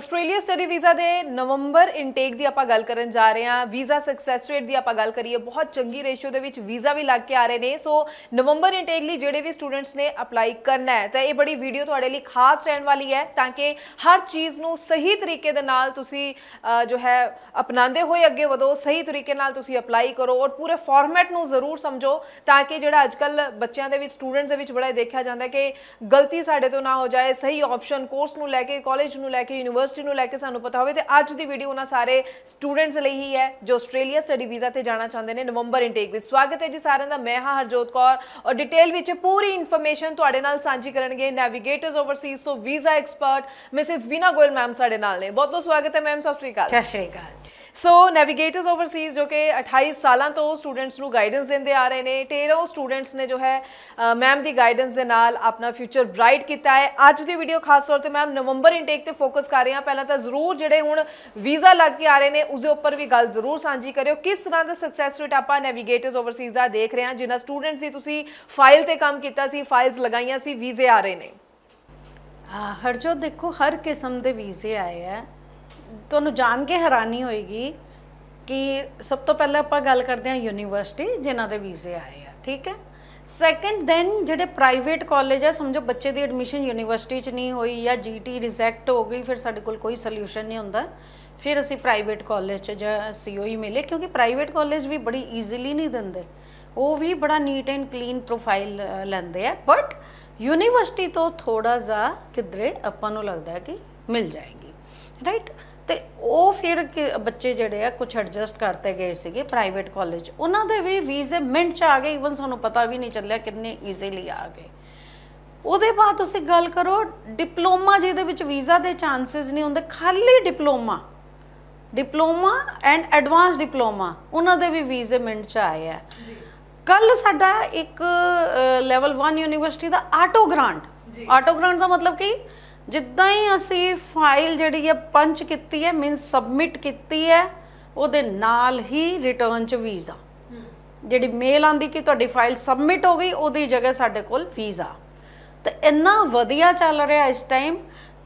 Australia study visa ਦੇ ਨਵੰਬਰ intake ਦੀ ਆਪਾਂ ਗੱਲ ਕਰਨ ਜਾ ਰਹੇ ਹਾਂ ਵੀਜ਼ਾ ਸਕਸੈਸ ਰੇਟ ਦੀ ਆਪਾਂ ਗੱਲ ਕਰੀਏ ਬਹੁਤ ਚੰਗੀ ਰੇਸ਼ੀਓ ਦੇ ਵਿੱਚ ਵੀਜ਼ਾ ਵੀ ਲੱਗ ਕੇ ਆ ਰਹੇ ਨੇ ਸੋ ਨਵੰਬਰ ਇਨਟੇਕ ਲਈ ਜਿਹੜੇ ਵੀ ਸਟੂਡੈਂਟਸ ਨੇ ਅਪਲਾਈ ਕਰਨਾ ਹੈ ਤਾਂ ਇਹ ਬੜੀ ਵੀਡੀਓ ਤੁਹਾਡੇ ਲਈ ਖਾਸ ਰਹਿਣ ਵਾਲੀ ਹੈ ਤਾਂ ਕਿ ਹਰ ਚੀਜ਼ ਨੂੰ ਸਹੀ ਤਰੀਕੇ ਦੇ ਨਾਲ ਤੁਸੀਂ ਜੋ ਹੈ ਅਪਣਾਉਂਦੇ ਹੋਏ ਅੱਗੇ ਵਧੋ ਸਹੀ ਤਰੀਕੇ ਨਾਲ ਤੁਸੀਂ ਅਪਲਾਈ ਕਰੋ ਔਰ ਪੂਰੇ ਫਾਰਮੈਟ ਨੂੰ ਜ਼ਰੂਰ ਸਮਝੋ ਤਾਂ ਕਿ ਜਿਹੜਾ ਅੱਜਕੱਲ ਬੱਚਿਆਂ ਦੇ ਵਿੱਚ ਸਟੂਡੈਂਟਸ ਦੇ ਵਿੱਚ ਬੜਾ ਦੇਖਿਆ ਜਾਂਦਾ ਕਿ ਗਲਤੀ ਸਾਡੇ ਤੋਂ ਨਾ ਹੋ ਜਾਏ ਸਹੀ ਆਪਸ਼ਨ ਕੋਰਸ ਨੂੰ ਲੈ ਕੇ ਕਾਲਜ ਨੂੰ ਲੈ ਕੇ ਯੂਨੀਵਰਸਿਟੀ ਯੂਨੀਵਰਸਿਟੀ ਨੂੰ ਲੈ ਕੇ ਸਾਨੂੰ ਪਤਾ ਹੋਵੇ ਤੇ ਅੱਜ ਦੀ ਵੀਡੀਓ ਉਹਨਾਂ ਸਾਰੇ ਸਟੂਡੈਂਟਸ ਲਈ ਹੀ ਹੈ ਜੋ ਆਸਟ੍ਰੇਲੀਆ ਸਟੱਡੀ ਵੀਜ਼ਾ ਤੇ ਜਾਣਾ ਚਾਹੁੰਦੇ ਨੇ ਨਵੰਬਰ ਇਨਟੇਕ ਵਿੱਚ ਸਵਾਗਤ ਹੈ ਜੀ ਸਾਰਿਆਂ ਦਾ ਮੈਂ ਹਾਂ ਹਰਜੋਤ ਕੌਰ ਔਰ ਡਿਟੇਲ ਵਿੱਚ ਪੂਰੀ ਇਨਫੋਰਮੇਸ਼ਨ ਤੁਹਾਡੇ ਨਾਲ ਸਾਂਝੀ ਕਰਨਗੇ ਨੈਵੀਗੇਟਰਸ ਓਵਰਸੀਜ਼ ਤੋਂ visa expert Mrs Veena Goyal ma'am ਸਾਡੇ ਨਾਲ ਨੇ ਬਹੁਤ ਬਹੁਤ ਸਵਾਗਤ ਹੈ ਮੈਮ ਸਤਿ ਸ਼੍ਰੀ ਅਕਾਲ ਸਤਿ ਸ਼੍ਰੀ ਅਕਾਲ ਸੋ ਨੈਵੀਗੇਟਰਸ ਓਵਰਸੀਜ਼ ਜੋ ਕਿ 28 ਸਾਲਾਂ ਤੋਂ ਸਟੂਡੈਂਟਸ ਨੂੰ ਗਾਈਡੈਂਸ ਦਿੰਦੇ ਆ ਰਹੇ ਨੇ 13 ਸਟੂਡੈਂਟਸ ਨੇ ਜੋ ਹੈ ਮੈਮ ਦੀ ਗਾਈਡੈਂਸ ਦੇ ਨਾਲ ਆਪਣਾ ਫਿਊਚਰ ਬ੍ਰਾਈਟ ਕੀਤਾ ਹੈ ਅੱਜ ਦੀ ਵੀਡੀਓ ਖਾਸ ਤੌਰ ਤੇ ਮੈਮ ਨਵੰਬਰ ਇਨਟੇਕ ਤੇ ਫੋਕਸ ਕਰ ਰਹੇ ਹਾਂ ਪਹਿਲਾਂ ਤਾਂ ਜ਼ਰੂਰ ਜਿਹੜੇ ਹੁਣ ਵੀਜ਼ਾ ਲੱਗ ਕੇ ਆ ਰਹੇ ਨੇ ਉਸ ਦੇ ਉੱਪਰ ਵੀ ਗੱਲ ਜ਼ਰੂਰ ਸਾਂਝੀ ਕਰਿਓ ਕਿਸ ਤਰ੍ਹਾਂ ਦਾ ਸਕਸੈਸ ਰੇਟ ਆਪਾਂ ਨੈਵੀਗੇਟਰਸ ਓਵਰਸੀਜ਼ ਦਾ ਦੇਖ ਰਹੇ ਹਾਂ ਜਿਨ੍ਹਾਂ ਸਟੂਡੈਂਟਸ ਦੀ ਤੁਸੀਂ ਫਾਈਲ ਤੇ ਕੰਮ ਕੀਤਾ ਸੀ ਫਾਈਲਸ ਲਗਾਈਆਂ ਸੀ ਵੀਜ਼ੇ ਆ ਰਹੇ ਨੇ ਹਰਜੋਤ ਦੇਖੋ ਹਰ ਕਿਸਮ ਦੇ ਵੀਜ਼ੇ ਆਏ ਆ ਤੁਹਾਨੂੰ ਜਾਣ ਕੇ ਹੈਰਾਨੀ ਹੋਏਗੀ ਕਿ ਸਭ ਤੋਂ ਪਹਿਲਾਂ ਆਪਾਂ ਗੱਲ ਕਰਦੇ ਹਾਂ ਯੂਨੀਵਰਸਿਟੀ ਜਿਨ੍ਹਾਂ ਦੇ ਵੀਜ਼ੇ ਆਏ ਆ ਠੀਕ ਹੈ ਸੈਕੰਡ ਦੈਨ ਜਿਹੜੇ ਪ੍ਰਾਈਵੇਟ ਕਾਲਜ ਆ ਸਮਝੋ ਬੱਚੇ ਦੀ ਐਡਮਿਸ਼ਨ ਯੂਨੀਵਰਸਿਟੀ 'ਚ ਨਹੀਂ ਹੋਈ ਜਾਂ ਜੀਟੀ ਰਿਜੈਕਟ ਹੋ ਗਈ ਫਿਰ ਸਾਡੇ ਕੋਲ ਕੋਈ ਸੋਲੂਸ਼ਨ ਨਹੀਂ ਹੁੰਦਾ ਫਿਰ ਅਸੀਂ ਪ੍ਰਾਈਵੇਟ ਕਾਲਜ 'ਚ ਜਾਂ ਸੀਓਈ ਮਿਲੇ ਕਿਉਂਕਿ ਪ੍ਰਾਈਵੇਟ ਕਾਲਜ ਵੀ ਬੜੀ ਈਜ਼ੀਲੀ ਨਹੀਂ ਦਿੰਦੇ ਉਹ ਵੀ ਬੜਾ ਨੀਟ ਐਂਡ ਕਲੀਨ ਪ੍ਰੋਫਾਈਲ ਲੈਂਦੇ ਆ ਬਟ ਯੂਨੀਵਰਸਿਟੀ ਤੋਂ ਥੋੜਾ ਜ਼ਾ ਕਿਧਰੇ ਆਪਾਂ ਨੂੰ ਲੱਗਦਾ ਹੈ ਕਿ ਮਿਲ ਜਾਏਗੀ ਰਾਈਟ ਤੇ ਉਹ ਫਿਰ ਬੱਚੇ ਜਿਹੜੇ ਆ ਕੁਝ ਐਡਜਸਟ ਕਰਤੇ ਗਏ ਸੀਗੇ ਪ੍ਰਾਈਵੇਟ ਕਾਲਜ ਉਹਨਾਂ ਦੇ ਵੀ ਵੀਜ਼ੇ ਮਿੰਟ ਚ ਆ ਗਏ ਇਵਨ ਸਾਨੂੰ ਪਤਾ ਵੀ ਨਹੀਂ ਚੱਲਿਆ ਕਿੰਨੇ ਈਜ਼ੀਲੀ ਆ ਗਏ ਉਹਦੇ ਬਾਅਦ ਤੁਸੀਂ ਗੱਲ ਕਰੋ ਡਿਪਲੋਮਾ ਜਿਹਦੇ ਵਿੱਚ ਵੀਜ਼ਾ ਦੇ ਚਾਂਸਸ ਨਹੀਂ ਹੁੰਦੇ ਖਾਲੀ diploma diploma and advance diploma ਉਹਨਾਂ ਦੇ ਵੀ ਵੀਜ਼ੇ ਮਿੰਟ ਚ ਆਏ ਆ ਜੀ ਕੱਲ ਸਾਡਾ ਇੱਕ ਲੈਵਲ 1 ਯੂਨੀਵਰਸਿਟੀ ਦਾ ਆਟੋ ਗ੍ਰਾਂਟ ਆਟੋ ਗ੍ਰਾਂਟ ਦਾ ਮਤਲਬ ਕੀ ਜਿੱਦਾਂ ਹੀ ਅਸੀਂ ਫਾਈਲ ਜਿਹੜੀ ਹੈ ਪੰਚ ਕੀਤੀ ਹੈ ਮੀਨ ਸਬਮਿਟ ਕੀਤੀ ਹੈ ਉਹਦੇ ਨਾਲ ਹੀ ਰਿਟਰਨ ਚ ਵੀਜ਼ਾ ਜਿਹੜੀ ਮੇਲ ਆਂਦੀ ਕਿ ਤੁਹਾਡੀ ਫਾਈਲ ਸਬਮਿਟ ਹੋ ਗਈ ਉਹਦੀ ਜਗ੍ਹਾ ਸਾਡੇ ਕੋਲ ਵੀਜ਼ਾ ਤੇ ਇੰਨਾ ਵਧੀਆ ਚੱਲ ਰਿਹਾ ਇਸ ਟਾਈਮ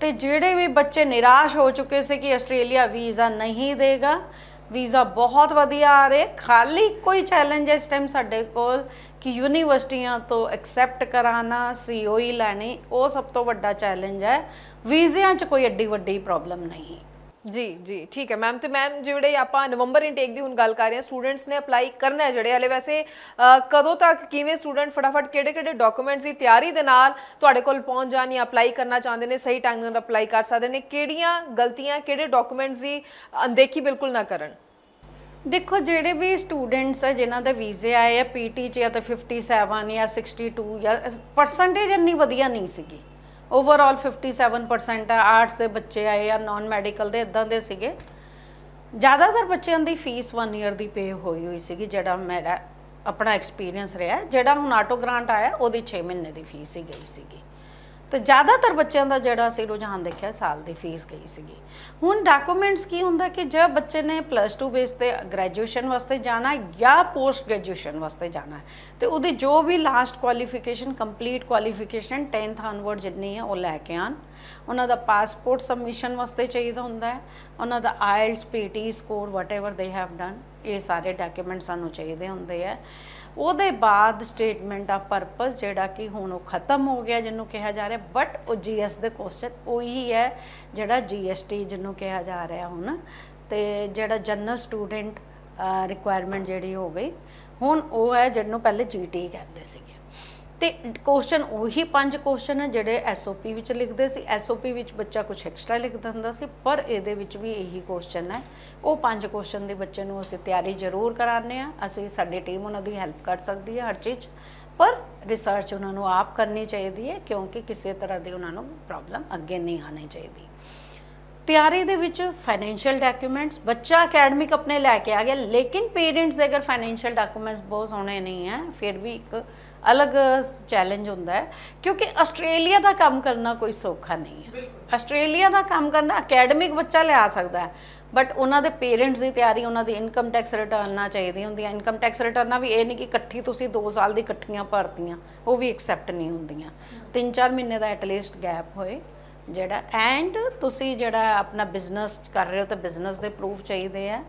ਤੇ ਜਿਹੜੇ ਵੀ ਬੱਚੇ ਨਿਰਾਸ਼ ਹੋ ਚੁੱਕੇ ਸੀ ਕਿ ਆਸਟ੍ਰੇਲੀਆ ਵੀਜ਼ਾ ਨਹੀਂ ਦੇਗਾ ਵੀਜ਼ਾ ਬਹੁਤ ਵਧੀਆ ਆ ਰਹੇ ਖਾਲੀ ਕੋਈ ਚੈਲੰਜ ਇਸ ਟਾਈਮ ਸਾਡੇ ਕੋਲ ਕਿ ਯੂਨੀਵਰਸਿਟੀਆਂ ਤੋਂ ਐਕਸੈਪਟ ਕਰਾਣਾ ਸੀਓਈ ਲੈਣੀ ਉਹ ਸਭ ਤੋਂ ਵੱਡਾ ਚੈਲੰਜ ਹੈ ਵੀਜ਼ਿਆਂ 'ਚ ਕੋਈ ਐਡੀ ਵੱਡੀ ਪ੍ਰੋਬਲਮ ਨਹੀਂ ਜੀ ਜੀ ਠੀਕ ਹੈ ਮੈਮ ਤੇ ਮੈਮ ਜਿਹੜੇ ਆਪਾਂ ਨਵੰਬਰ ਇਨਟੇਕ ਦੀ ਹੁਣ ਗੱਲ ਕਰ ਰਹੇ ਹਾਂ ਸਟੂਡੈਂਟਸ ਨੇ ਅਪਲਾਈ ਕਰਨਾ ਹੈ ਜਿਹੜੇ ਹਲੇ ਵੈਸੇ ਕਦੋਂ ਤੱਕ ਕਿਵੇਂ ਸਟੂਡੈਂਟ ਫਟਾਫਟ ਕਿਹੜੇ-ਕਿਹੜੇ ਡਾਕੂਮੈਂਟਸ ਦੀ ਤਿਆਰੀ ਦੇ ਨਾਲ ਤੁਹਾਡੇ ਕੋਲ ਪਹੁੰਚ ਜਾਣ ਜਾਂ ਅਪਲਾਈ ਕਰਨਾ ਚਾਹੁੰਦੇ ਨੇ ਸਹੀ ਟਾਈਮ ਨਾਲ ਅਪਲਾਈ ਕਰ ਸਕਦੇ ਨੇ ਕਿਹੜੀਆਂ ਗਲਤੀਆਂ ਕਿਹੜੇ ਡਾਕੂਮੈਂਟਸ ਦੀ ਅਣਦੇਖੀ ਬਿਲਕੁਲ ਨਾ ਕਰਨ ਦੇਖੋ ਜਿਹੜੇ ਵੀ ਸਟੂਡੈਂਟਸ ਆ ਜਿਨ੍ਹਾਂ ਦਾ ਵੀਜ਼ੇ ਆਏ ਆ ਪੀਟੀ ਚ ਜਾਂ ਤਾਂ 57 ਜਾਂ 62 ਜਾਂ ਪਰਸੈਂਟੇਜ ਇੰਨੀ ਵਧੀਆ ਨਹੀਂ ਸੀਗੀ ਓਵਰਆਲ 57% ਆ ਆਰਟਸ ਦੇ ਬੱਚੇ ਆਏ ਆ ਨਾਨ ਮੈਡੀਕਲ ਦੇ ਇਦਾਂ ਦੇ ਸੀਗੇ ਜ਼ਿਆਦਾਤਰ ਬੱਚਿਆਂ ਦੀ ਫੀਸ 1 ਇਅਰ ਦੀ ਪੇ ਹੋਈ ਹੋਈ ਸੀਗੀ ਜਿਹੜਾ ਮੇਰਾ ਆਪਣਾ ਐਕਸਪੀਰੀਅੰਸ ਰਿਹਾ ਜਿਹੜਾ ਹੁਣ ਆਟੋ ਗ੍ਰਾਂਟ ਆਇਆ ਉਹਦੀ 6 ਮਹੀਨੇ ਦੀ ਫੀਸ ਹੀ ਗਈ ਸੀਗੀ ਤੇ ਜ਼ਿਆਦਾਤਰ ਬੱਚਿਆਂ ਦਾ ਜਿਹੜਾ ਸੀ ਰੁਝਾਨ ਦੇਖਿਆ ਸਾਲ ਦੀ ਫੀਸ ਗਈ ਸੀਗੀ ਹੁਣ ਡਾਕੂਮੈਂਟਸ ਕੀ ਹੁੰਦਾ ਕਿ ਜੇ ਬੱਚੇ ਨੇ ਪਲੱਸ 2 ਬੇਸ ਤੇ ਗ੍ਰੈਜੂਏਸ਼ਨ ਵਾਸਤੇ ਜਾਣਾ ਜਾਂ ਪੋਸਟ ਗ੍ਰੈਜੂਏਸ਼ਨ ਵਾਸਤੇ ਜਾਣਾ ਤੇ ਉਹਦੀ ਜੋ ਵੀ last qualification complete qualification 10th onward ਜਿੰਨੀ ਹੈ ਉਹ ਲੈ ਕੇ ਆਣ ਉਹਨਾਂ ਦਾ ਪਾਸਪੋਰਟ ਸਬਮਿਸ਼ਨ ਵਾਸਤੇ ਚਾਹੀਦਾ ਹੁੰਦਾ ਹੈ ਉਹਨਾਂ ਦਾ IELTS PTE score whatever they have done ਇਹ ਸਾਰੇ ਡਾਕੂਮੈਂਟ ਸਾਨੂੰ ਚਾਹੀਦੇ ਹੁੰਦੇ ਆ ਉਹਦੇ ਬਾਅਦ ਸਟੇਟਮੈਂਟ ਆ ਪਰਪਸ ਜਿਹੜਾ ਕਿ ਹੁਣ ਉਹ ਖਤਮ ਹੋ ਗਿਆ ਜਿਹਨੂੰ ਕਿਹਾ ਜਾ ਰਿਹਾ ਬਟ ਉਹ ਜੀਐਸ ਦੇ ਕੁਐਸਚਨ ਉਹੀ ਹੈ ਜਿਹੜਾ ਜੀਐਸਟੀ ਜਿਹਨੂੰ ਕਿਹਾ ਜਾ ਰਿਹਾ ਹੁਣ ਤੇ ਜਿਹੜਾ ਜਨਰਲ ਸਟੂਡੈਂਟ ਰਿਕੁਆਇਰਮੈਂਟ ਜਿਹੜੀ ਹੋ ਗਈ ਹੁਣ ਉਹ ਹੈ ਜਿਹਨੂੰ ਪਹਿਲੇ ਜੀਟੀ ਕਹਿੰਦੇ ਸੀਗੇ ਤੇ ਕੁਐਸਚਨ ਉਹੀ ਪੰਜ ਕੁਐਸਚਨ ਜਿਹੜੇ ਐਸਓਪੀ ਵਿੱਚ ਲਿਖਦੇ ਸੀ ਐਸਓਪੀ ਵਿੱਚ ਬੱਚਾ ਕੁਝ ਐਕਸਟਰਾ ਲਿਖਦਾ ਹੁੰਦਾ ਸੀ ਪਰ ਇਹਦੇ ਵਿੱਚ ਵੀ ਇਹੀ ਕੁਐਸਚਨ ਹੈ ਉਹ ਪੰਜ ਕੁਐਸਚਨ ਦੇ ਬੱਚੇ ਨੂੰ ਅਸੀਂ ਤਿਆਰੀ ਜ਼ਰੂਰ ਕਰਾਉਂਦੇ ਆ ਅਸੀਂ ਸਾਡੀ ਟੀਮ ਉਹਨਾਂ ਦੀ ਹੈਲਪ ਕਰ ਸਕਦੀ ਹੈ ਹਰ ਚੀਜ਼ ਪਰ ਰਿਸਰਚ ਉਹਨਾਂ ਨੂੰ ਆਪ ਕਰਨੀ ਚਾਹੀਦੀ ਹੈ ਕਿਉਂਕਿ ਕਿਸੇ ਤਰ੍ਹਾਂ ਦੀ ਉਹਨਾਂ ਨੂੰ ਪ੍ਰੋਬਲਮ ਅੱਗੇ ਨਹੀਂ ਆਣੀ ਚਾਹੀਦੀ ਤਿਆਰੀ ਦੇ ਵਿੱਚ ਫਾਈਨੈਂਸ਼ੀਅਲ ਡਾਕੂਮੈਂਟਸ ਬੱਚਾ ਅਕੈਡਮਿਕ ਆਪਣੇ ਲੈ ਕੇ ਆ ਗਿਆ ਲੇਕਿਨ ਪੇਰੈਂਟਸ ਦੇ ਅਗਰ ਫਾਈਨੈਂਸ਼ੀਅਲ ਡਾਕੂਮੈਂਟਸ ਬਹੁਤ ਸੋਹਣੇ ਨਹੀਂ ਹੈ ਫਿਰ ਵੀ ਇੱਕ ਅਲੱਗ ਚੈਲੰਜ ਹੁੰਦਾ ਹੈ ਕਿਉਂਕਿ ਆਸਟ੍ਰੇਲੀਆ ਦਾ ਕੰਮ ਕਰਨਾ ਕੋਈ ਸੌਖਾ ਨਹੀਂ ਹੈ ਆਸਟ੍ਰੇਲੀਆ ਦਾ ਕੰਮ ਕਰਨਾ ਅਕੈਡਮਿਕ ਬੱਚਾ ਲਿਆ ਸਕਦਾ ਹੈ ਬਟ ਉਹਨਾਂ ਦੇ ਪੇਰੈਂਟਸ ਦੀ ਤਿਆਰੀ ਉਹਨਾਂ ਦੀ ਇਨਕਮ ਟੈਕਸ ਰਿਟਰਨਾਂ ਚਾਹੀਦੀ ਹੁੰਦੀ ਹੈ ਇਨਕਮ ਟੈਕਸ ਰਿਟਰਨਾਂ ਵੀ ਇਹ ਨਹੀਂ ਕਿ ਇਕੱਠੀ ਤੁਸੀਂ 2 ਸਾਲ ਦੀ ਇਕੱਠੀਆਂ ਭਰਤੀਆਂ ਉਹ ਵੀ ਐਕਸੈਪਟ ਨਹੀਂ ਹੁੰਦੀਆਂ 3-4 ਮਹੀਨੇ ਦਾ ਐਟ ਲੀਸਟ ਗੈਪ ਹੋਏ ਜਿਹੜਾ ਐਂਡ ਤੁਸੀਂ ਜਿਹੜਾ ਆਪਣਾ ਬਿਜ਼ਨਸ ਕਰ ਰਹੇ ਹੋ ਤਾਂ ਬਿਜ਼ਨਸ ਦੇ ਪ੍ਰੂਫ ਚਾਹੀਦੇ ਆ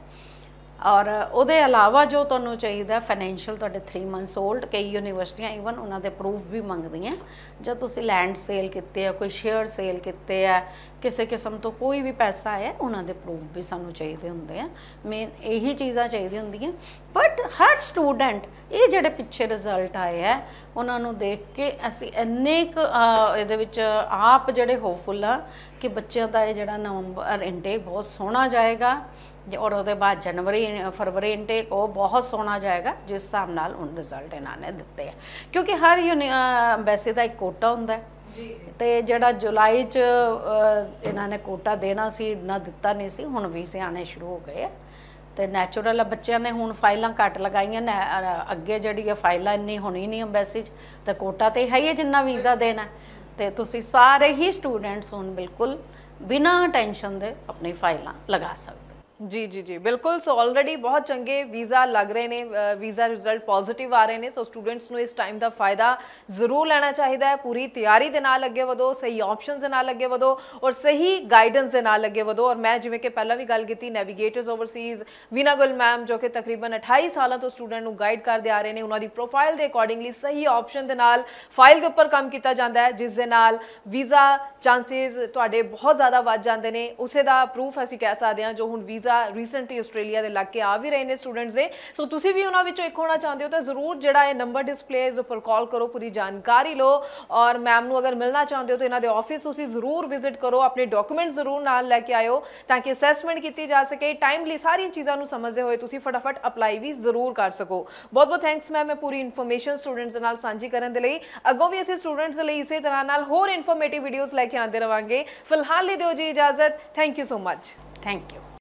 ਔਰ ਉਹਦੇ ਇਲਾਵਾ ਜੋ ਤੁਹਾਨੂੰ ਚਾਹੀਦਾ ਫਾਈਨੈਂਸ਼ੀਅਲ ਤੁਹਾਡੇ 3 ਮੰਥਸ 올ਡ ਕਈ ਯੂਨੀਵਰਸਿਟੀਆਂ ਇਵਨ ਉਹਨਾਂ ਦੇ ਪ੍ਰੂਫ ਵੀ ਮੰਗਦੀਆਂ ਜਦ ਤੁਸੀਂ ਲੈਂਡ ਸੇਲ ਕੀਤੇ ਆ ਕੋਈ ਸ਼ੇਅਰ ਸੇਲ ਕੀਤੇ ਆ ਕਿਸੇ ਕਿਸਮ ਤੋਂ ਕੋਈ ਵੀ ਪੈਸਾ ਹੈ ਉਹਨਾਂ ਦੇ ਪ੍ਰੂਫ ਵੀ ਸਾਨੂੰ ਚਾਹੀਦੇ ਹੁੰਦੇ ਆ ਮੇਨ ਇਹੀ ਚੀਜ਼ਾਂ ਚਾਹੀਦੀ ਹੁੰਦੀਆਂ ਬਟ ਹਰ ਸਟੂਡੈਂਟ ਇਹ ਜਿਹੜੇ ਪਿੱਛੇ ਰਿਜ਼ਲਟ ਆਏ ਆ ਉਹਨਾਂ ਨੂੰ ਦੇਖ ਕੇ ਅਸੀਂ ਇੰਨੇ ਕ ਇਹਦੇ ਵਿੱਚ ਆਪ ਜਿਹੜੇ ਹੋਪਫੁਲ ਆ ਕਿ ਬੱਚਿਆਂ ਦਾ ਇਹ ਜਿਹੜਾ ਨਵੰਬਰ ਇਨਟੇਕ ਬਹੁਤ ਸੋਹਣਾ ਜਾਏਗਾ ਔਰ ਉਹਦੇ ਬਾਅਦ ਜਨਵਰੀ ਫਰਵਰੀ ਇਨਟੇਕ ਉਹ ਬਹੁਤ ਸੋਹਣਾ ਜਾਏਗਾ ਜਿਸ ਹਿਸਾਬ ਨਾਲ ਉਹਨਾਂ ਰਿਜ਼ਲਟ ਇਹਨਾਂ ਨੇ ਦਿੱਤੇ ਆ ਕਿਉਂਕਿ ਹਰ ਐਮਬੈਸੀ ਦਾ ਇੱਕ ਕੋਟਾ ਹੁੰਦਾ ਹੈ ਤੇ ਜਿਹੜਾ ਜੁਲਾਈ ਚ ਇਹਨਾਂ ਨੇ ਕੋਟਾ ਦੇਣਾ ਸੀ ਨਾ ਦਿੱਤਾ ਨਹੀਂ ਸੀ ਹੁਣ ਵੀ ਸਿਆਣੇ ਸ਼ੁਰੂ ਹੋ ਗਏ ਤੇ ਨੈਚੁਰਲ ਬੱਚਿਆਂ ਨੇ ਹੁਣ ਫਾਈਲਾਂ ਘੱਟ ਲਗਾਈਆਂ ਨੇ ਅੱਗੇ ਜਿਹੜੀ ਇਹ ਫਾਈਲਾਂ ਇੰਨੀ ਹੋਣੀ ਨਹੀਂ ਐਮਬੈਸੀ ਚ ਤੇ ਕੋਟਾ ਤੇ ਹੈ ਹੀ ਜਿੰਨਾ ਵੀਜ਼ਾ ਦੇਣਾ ਤੇ ਤੁਸੀਂ ਸਾਰੇ ਹੀ ਸਟੂਡੈਂਟਸ ਹੁਣ ਬਿਲਕੁਲ ਬਿਨਾ ਟੈਨਸ਼ਨ ਦੇ ਆਪਣੀ ਫਾਈਲਾਂ ਲਗਾ ਸਕਦੇ ਜੀ ਜੀ ਜੀ ਬਿਲਕੁਲ ਸੋ ਆਲਰੇਡੀ ਬਹੁਤ ਚੰਗੇ ਵੀਜ਼ਾ ਲੱਗ ਰਹੇ ਨੇ ਵੀਜ਼ਾ ਰਿਜ਼ਲਟ ਪੋਜ਼ਿਟਿਵ ਆ ਰਹੇ ਨੇ ਸੋ ਸਟੂਡੈਂਟਸ ਨੂੰ ਇਸ ਟਾਈਮ ਦਾ ਫਾਇਦਾ ਜ਼ਰੂਰ ਲੈਣਾ ਚਾਹੀਦਾ ਹੈ ਪੂਰੀ ਤਿਆਰੀ ਦੇ ਨਾਲ ਅੱਗੇ ਵਧੋ ਸਹੀ ਆਪਸ਼ਨਸ ਦੇ ਨਾਲ ਅੱਗੇ ਵਧੋ ਔਰ ਸਹੀ ਗਾਈਡੈਂਸ ਦੇ ਨਾਲ ਅੱਗੇ ਵਧੋ ਔਰ ਮੈਂ ਜਿਵੇਂ ਕਿ ਪਹਿਲਾਂ ਵੀ ਗੱਲ ਕੀਤੀ ਨੈਵੀਗੇਟਰਸ ਓਵਰਸੀਜ਼ ਵੀਨਾ ਗੁਲ ਮੈਮ ਜੋ ਕਿ ਤਕਰੀਬਨ 28 ਸਾਲਾਂ ਤੋਂ ਸਟੂਡੈਂਟ ਨੂੰ ਗਾਈਡ ਕਰਦੇ ਆ ਰਹੇ ਨੇ ਉਹਨਾਂ ਦੀ ਪ੍ਰੋਫਾਈਲ ਦੇ ਅਕੋਰਡਿੰਗਲੀ ਸਹੀ ਆਪਸ਼ਨ ਦੇ ਨਾਲ ਫਾਈਲ ਦੇ ਉੱਪਰ ਕੰਮ ਕੀਤਾ ਜਾਂਦਾ ਹੈ ਜਿਸ ਦੇ ਨਾਲ ਵੀਜ਼ਾ ਚਾਂਸਸ ਤੁਹਾਡੇ ਬਹੁਤ ਜ਼ਿਆਦਾ ਵੱਧ ਜਾਂਦੇ ਨੇ ਉਸੇ ਦਾ ਪ੍ਰੂਫ ਅਸੀਂ ਕਹਿ ਸਕਦੇ ਹਾਂ ਜੋ ਹੁਣ ਵੀ ਵੀਜ਼ਾ ਰੀਸੈਂਟਲੀ ਆਸਟ੍ਰੇਲੀਆ ਦੇ ਲੱਗ ਕੇ ਆ ਵੀ ਰਹੇ ਨੇ ਸਟੂਡੈਂਟਸ ਦੇ ਸੋ ਤੁਸੀਂ ਵੀ ਉਹਨਾਂ ਵਿੱਚੋਂ ਇੱਕ ਹੋਣਾ ਚਾਹੁੰਦੇ ਹੋ ਤਾਂ ਜ਼ਰੂਰ ਜਿਹੜਾ ਇਹ ਨੰਬਰ ਡਿਸਪਲੇ ਇਸ ਉੱਪਰ ਕਾਲ ਕਰੋ ਪੂਰੀ ਜਾਣਕਾਰੀ ਲਓ ਔਰ ਮੈਮ ਨੂੰ ਅਗਰ ਮਿਲਣਾ ਚਾਹੁੰਦੇ ਹੋ ਤਾਂ ਇਹਨਾਂ ਦੇ ਆਫਿਸ ਤੁਸੀਂ ਜ਼ਰੂਰ ਵਿਜ਼ਿਟ ਕਰੋ ਆਪਣੇ ਡਾਕੂਮੈਂਟ ਜ਼ਰੂਰ ਨਾਲ ਲੈ ਕੇ ਆਇਓ ਤਾਂ ਕਿ ਅਸੈਸਮੈਂਟ ਕੀਤੀ ਜਾ ਸਕੇ ਟਾਈਮਲੀ ਸਾਰੀਆਂ ਚੀਜ਼ਾਂ ਨੂੰ ਸਮਝਦੇ ਹੋਏ ਤੁਸੀਂ ਫਟਾਫਟ ਅਪਲਾਈ ਵੀ ਜ਼ਰੂਰ ਕਰ ਸਕੋ ਬਹੁਤ ਬਹੁਤ ਥੈਂਕਸ ਮੈਮ ਮੈਂ ਪੂਰੀ ਇਨਫੋਰਮੇਸ਼ਨ ਸਟੂਡੈਂਟਸ ਨਾਲ ਸਾਂਝੀ ਕਰਨ ਦੇ ਲਈ ਅੱਗੋਂ ਵੀ ਅਸੀਂ ਸਟੂਡੈਂਟਸ ਲਈ ਇਸੇ ਤਰ੍ਹਾਂ ਨਾਲ ਹੋਰ ਇਨਫੋਰਮੇਟਿਵ ਵੀਡੀਓਜ਼ ਲੈ ਕੇ ਆਉਂਦੇ ਰਵਾਂਗੇ ਫਿਲਹਾਲ ਲਈ ਦਿਓ ਜੀ ਇਜਾਜ਼ਤ thank you so much thank you